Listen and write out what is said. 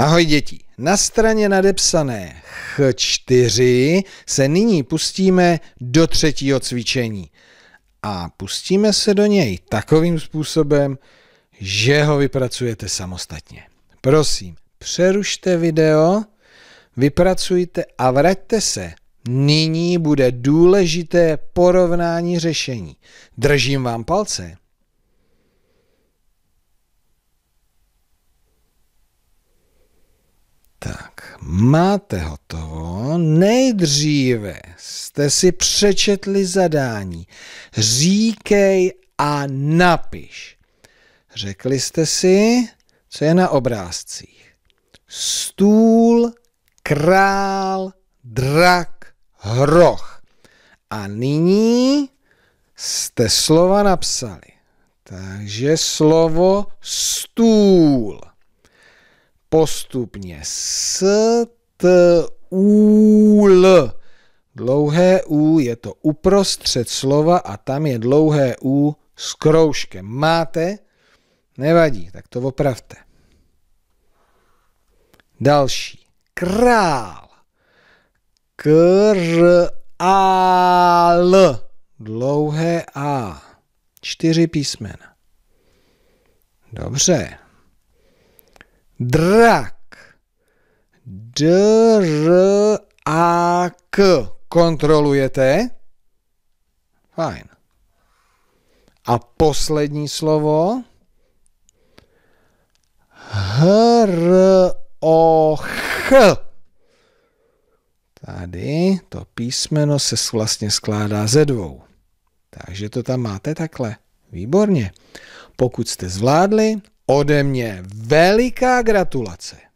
Ahoj děti. Na straně nadepsané Ch4 se nyní pustíme do třetího cvičení. A pustíme se do něj takovým způsobem, že ho vypracujete samostatně. Prosím, přerušte video, vypracujte a vraťte se. Nyní bude důležité porovnání řešení. Držím vám palce. máte hotovo, nejdříve jste si přečetli zadání. Říkej a napiš. Řekli jste si, co je na obrázcích. Stůl, král, drak, hroch. A nyní jste slova napsali. Takže slovo stůl postupně. S, t, u, l. Dlouhé U je to uprostřed slova a tam je dlouhé U s kroužkem. Máte? Nevadí, tak to opravte. Další. Král. L. Dlouhé A. Čtyři písmena. Dobře. Drak. D-r-a-k. Kontrolujete? Fajn. A poslední slovo. H-r-o-ch. Tady to písmeno se vlastně skládá ze dvou. Takže to tam máte takhle. Výborně. Pokud jste zvládli, Ode mě veliká gratulace.